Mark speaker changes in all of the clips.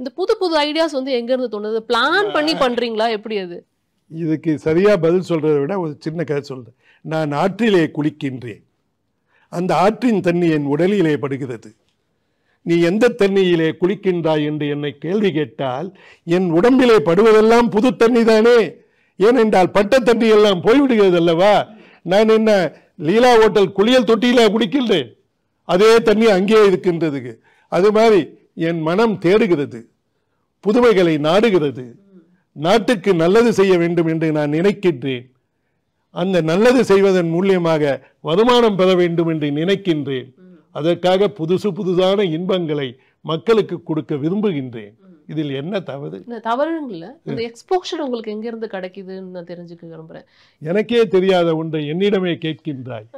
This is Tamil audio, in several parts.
Speaker 1: இந்த புது புது ஐடியாஸ் வந்து எங்க இருந்து தோணுது பிளான் பண்ணி பண்றீங்களா எப்படி அது
Speaker 2: இதுக்கு சரியா பதில் சொல்றதை விட ஒரு சின்ன கதை சொல்றேன் நான் ஆற்றிலே குளிக்கின்றேன் அந்த ஆற்றின் தண்ணி என் உடலிலே படுகிறது நீ எந்த தண்ணியிலே குளிக்கின்றாய் என்று என்னை கேள்வி கேட்டால் என் உடம்பிலே படுவதெல்லாம் புது தண்ணி தானே ஏனென்றால் பட்ட தண்ணி எல்லாம் போய்விடுகிறது அல்லவா நான் என்ன லீலா ஹோட்டல் குளியல் தொட்டியில் குடிக்கின்றேன் அதே தண்ணி அங்கேயே இருக்கின்றதுக்கு அது மாதிரி என் மனம் தேடுகிறது புதுமைகளை நாடுகிறது நாட்டுக்கு நல்லது செய்ய வேண்டும் என்று நான் நினைக்கின்றேன் அந்த நல்லது செய்வதன் மூலியமாக வருமானம் பெற வேண்டும் என்று நினைக்கின்றேன் அதற்காக புதுசு புதுசான இன்பங்களை மக்களுக்கு கொடுக்க விரும்புகின்றேன் இதில் என்ன தவறு
Speaker 1: தவறுங்கள இந்த எக்ஸ்போஷர் உங்களுக்கு எங்கிருந்து கிடைக்குதுன்னு நான் தெரிஞ்சுக்க
Speaker 2: விரும்புகிறேன் எனக்கே தெரியாத ஒன்றை என்னிடமே கேட்கின்றாய்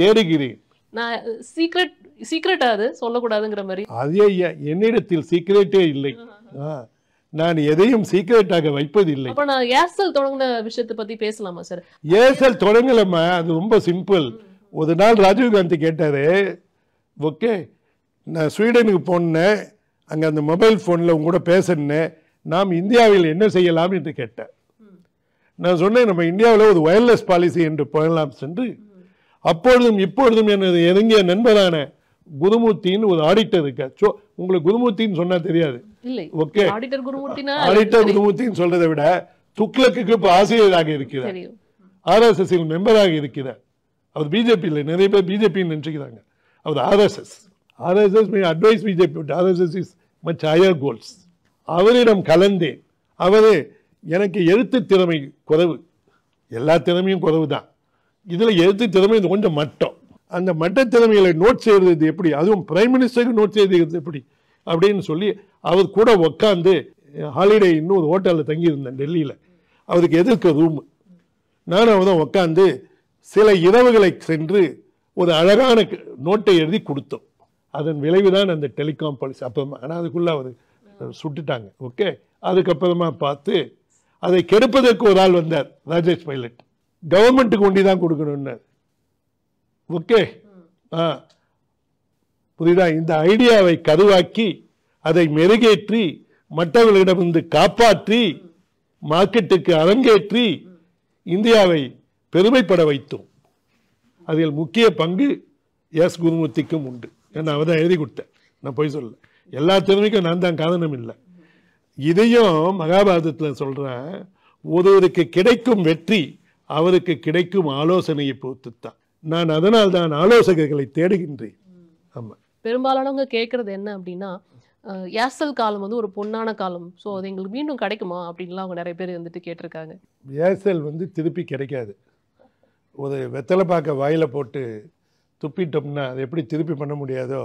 Speaker 2: தேடுகிறேன்
Speaker 1: நான் சீக்ரெட் சீக்ரெட் அது சொல்லக்கூடாதுங்கிற மாதிரி
Speaker 2: அது ஐயா என்னிடத்தில் சீக்ரெட்டே இல்லை நான் எதையும் சீக்ரெட்டாக வைப்பது இல்லை இப்போ
Speaker 1: நான் ஏர்செல் தொடங்கின விஷயத்தை பற்றி பேசலாமா சார்
Speaker 2: ஏர்செல் தொடங்கலம்மா அது ரொம்ப சிம்பிள் ஒரு நாள் ராஜீவ்காந்தி கேட்டார் ஓகே நான் ஸ்வீடனுக்கு போனேன் அங்கே அந்த மொபைல் ஃபோனில் உங்கூட பேசினேன் நாம் இந்தியாவில் என்ன செய்யலாம் என்று கேட்டேன் நான் சொன்னேன் நம்ம இந்தியாவில் ஒரு ஒயர்லெஸ் பாலிசி என்று போகலாம் சென்று அப்பொழுதும் இப்பொழுதும் எனது நெருங்கிய நண்பரான குருமூர்த்தின்னு ஒரு ஆடிட்டர் இருக்க ஸோ உங்களுக்கு குருமூர்த்தின்னு சொன்னா தெரியாது
Speaker 1: ஓகே ஆடிட்டர் குருமூர்த்தின்னு
Speaker 2: சொல்றதை விட துக்ளக்கு இப்போ ஆசிரியராக இருக்கிறார் எஸ் மெம்பராக இருக்கிறார் அவர் பிஜேபி இல்லை நிறைய பேர் பிஜேபின்னு நினச்சிக்கிறாங்க அவர் RSS RSS me advice BJP RSS is much higher goals அவரிடம் கலந்தேன் அவர் எனக்கு எழுத்து திறமை குறைவு எல்லா திறமையும் குறைவு தான் இதில் எழுத்து திறமை கொஞ்சம் மட்டும் அந்த தலைமைகளை நோட் செய்கிறது எப்படி அதுவும் பிரைம் மினிஸ்டருக்கு நோட் செய்கிறது எப்படி அப்படின்னு சொல்லி அவர் கூட உக்காந்து ஹாலிடே இன்னும் ஒரு ஹோட்டலில் தங்கியிருந்தேன் டெல்லியில் அவருக்கு எதிர்க்க ரூம் நானும் அவர் தான் உக்காந்து சில இரவுகளை சென்று ஒரு அழகான நோட்டை எழுதி கொடுத்தோம் அதன் விளைவு தான் அந்த டெலிகாம் பாலிசி அப்புறமா ஆனால் அதுக்குள்ளே அவர் சுட்டுட்டாங்க ஓகே அதுக்கப்புறமா பார்த்து அதை கெடுப்பதற்கு ஒரு ஆள் வந்தார் ராஜேஷ் பைலட் கவர்மெண்ட்டுக்கு ஒண்டி தான் கொடுக்கணுன்னார் ஓகே புரியுதா இந்த ஐடியாவை கருவாக்கி அதை மெருகேற்றி மற்றவர்களிடமிருந்து காப்பாற்றி மார்க்கெட்டுக்கு அரங்கேற்றி இந்தியாவை பெருமைப்பட வைத்தோம் அதில் முக்கிய பங்கு எஸ் குருமூர்த்திக்கும் உண்டு ஏன்னா அவர் தான் எழுதி கொடுத்தேன் நான் போய் சொல்ல எல்லா திறமைக்கும் நான் தான் காரணம் இல்லை இதையும் மகாபாரதத்தில் சொல்கிறேன் ஒருவருக்கு கிடைக்கும் வெற்றி அவருக்கு கிடைக்கும் ஆலோசனையை பொறுத்து தான் நான் அதனால் தான் ஆலோசகர்களை தேடுகின்றேன் ஆமாம்
Speaker 1: பெரும்பாலானவங்க கேட்குறது என்ன அப்படின்னா ஏர்செல் காலம் வந்து ஒரு பொன்னான காலம் ஸோ அது எங்களுக்கு மீண்டும் கிடைக்குமா அப்படின்லாம் அவங்க நிறைய பேர் வந்துட்டு கேட்டிருக்காங்க
Speaker 2: ஏர்செல் வந்து திருப்பி கிடைக்காது ஒரு வெத்தலை பார்க்க வாயில் போட்டு துப்பிட்டோம்னா அதை எப்படி திருப்பி பண்ண முடியாதோ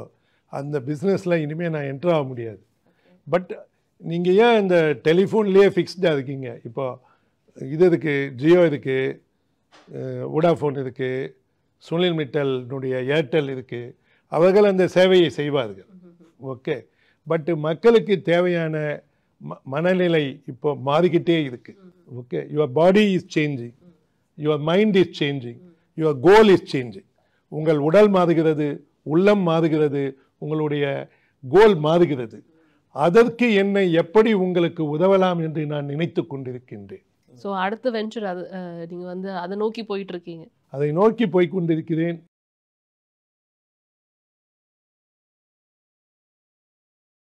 Speaker 2: அந்த பிஸ்னஸில் இனிமேல் நான் என்ட்ரு ஆக முடியாது பட் நீங்கள் ஏன் இந்த டெலிஃபோன்லேயே ஃபிக்ஸ்டாக இருக்கீங்க இப்போ இது இருக்குது ஜியோ இருக்குது வோடாஃபோன் இருக்குது சுனில் மிட்டல்னுடைய ஏர்டெல் இருக்குது அவர்கள் அந்த சேவையை செய்வார்கள் ஓகே பட்டு மக்களுக்கு தேவையான ம மனநிலை இப்போ மாறிக்கிட்டே இருக்குது okay your body is changing your mind is changing your goal is changing உங்கள் உடல் மாறுகிறது உள்ளம் மாறுகிறது உங்களுடைய கோல் மாறுகிறது அதற்கு என்னை எப்படி உங்களுக்கு உதவலாம் என்று நான் நினைத்து கொண்டிருக்கின்றேன்
Speaker 1: ஸோ அடுத்த வெஞ்சர் அது நீங்கள் வந்து அதை நோக்கி போயிட்டு இருக்கீங்க
Speaker 2: அதை நோக்கி போய் கொண்டிருக்கிறேன்